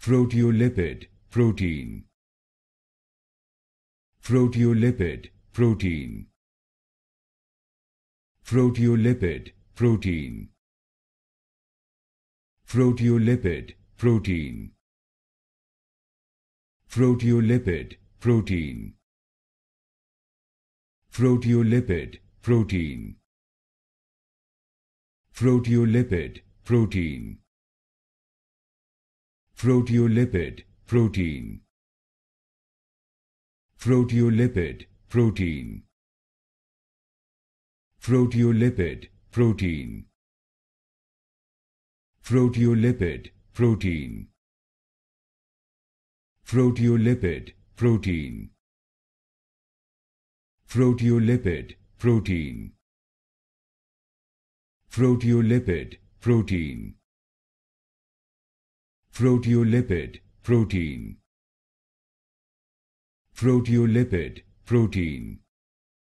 proteolipid protein proteolipid protein proteolipid protein proteolipid protein proteolipid protein proteolipid protein proteolipid protein proteolipid, protein proteolipid, protein proteolipid, protein proteolipid, protein proteolipid, protein proteolipid, protein proteolipid, protein proteolipid, protein proteolipid, protein